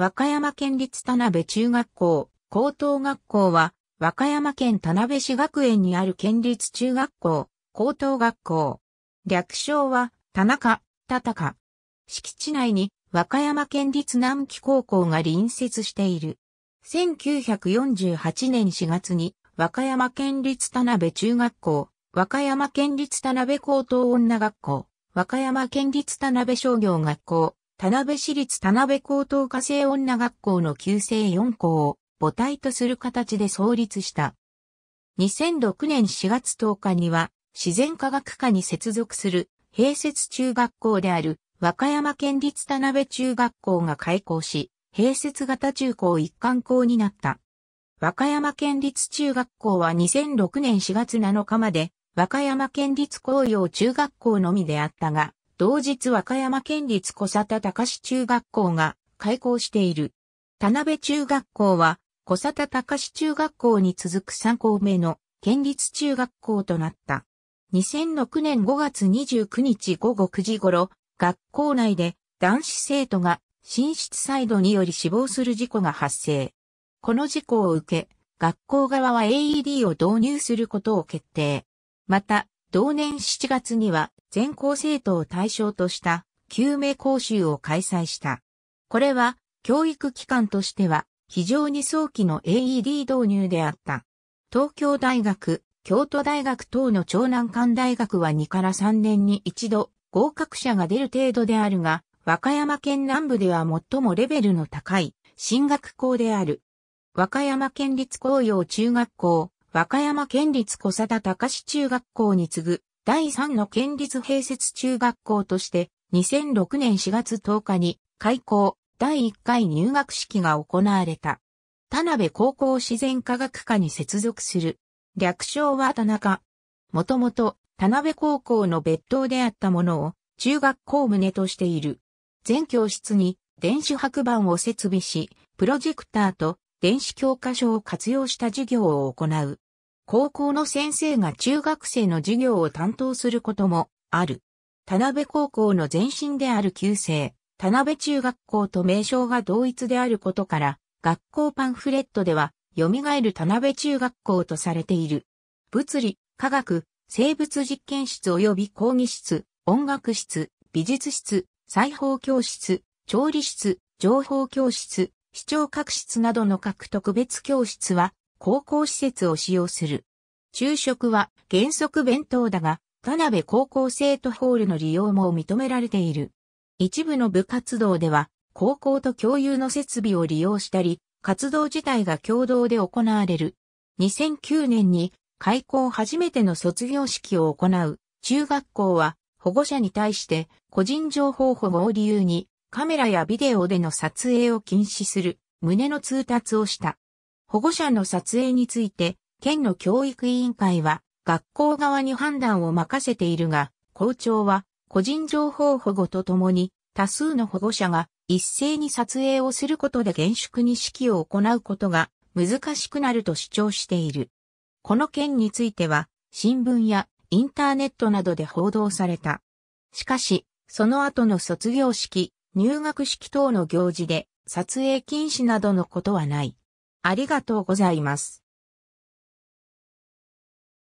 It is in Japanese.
和歌山県立田辺中学校、高等学校は、和歌山県田辺市学園にある県立中学校、高等学校。略称は、田中、田中。敷地内に、和歌山県立南紀高校が隣接している。1948年4月に、和歌山県立田辺中学校、和歌山県立田辺高等女学校、和歌山県立田辺商業学校、田辺市立田辺高等科生女学校の旧制4校を母体とする形で創立した。2006年4月10日には自然科学科に接続する併設中学校である和歌山県立田辺中学校が開校し、併設型中高一貫校になった。和歌山県立中学校は2006年4月7日まで和歌山県立紅葉中学校のみであったが、同日和歌山県立小佐田隆中学校が開校している。田辺中学校は小佐田隆中学校に続く3校目の県立中学校となった。2006年5月29日午後9時頃、学校内で男子生徒が寝室サイドにより死亡する事故が発生。この事故を受け、学校側は AED を導入することを決定。また、同年7月には全校生徒を対象とした救命講習を開催した。これは教育機関としては非常に早期の AED 導入であった。東京大学、京都大学等の長南間大学は2から3年に一度合格者が出る程度であるが、和歌山県南部では最もレベルの高い進学校である。和歌山県立高陽中学校、和歌山県立小佐田高中学校に次ぐ第3の県立併設中学校として2006年4月10日に開校第1回入学式が行われた。田辺高校自然科学科に接続する。略称は田中。もともと田辺高校の別当であったものを中学校棟としている。全教室に電子白板を設備し、プロジェクターと電子教科書を活用した授業を行う。高校の先生が中学生の授業を担当することもある。田辺高校の前身である旧制、田辺中学校と名称が同一であることから、学校パンフレットでは、蘇る田辺中学校とされている。物理、科学、生物実験室及び講義室、音楽室、美術室、裁縫教室、調理室、情報教室、市長各室などの各特別教室は、高校施設を使用する。昼食は原則弁当だが、田辺高校生徒ホールの利用も認められている。一部の部活動では、高校と共有の設備を利用したり、活動自体が共同で行われる。2009年に開校初めての卒業式を行う中学校は保護者に対して個人情報保護を理由にカメラやビデオでの撮影を禁止する旨の通達をした。保護者の撮影について、県の教育委員会は学校側に判断を任せているが、校長は個人情報保護とともに多数の保護者が一斉に撮影をすることで厳粛に指揮を行うことが難しくなると主張している。この件については新聞やインターネットなどで報道された。しかし、その後の卒業式、入学式等の行事で撮影禁止などのことはない。ありがとうございます。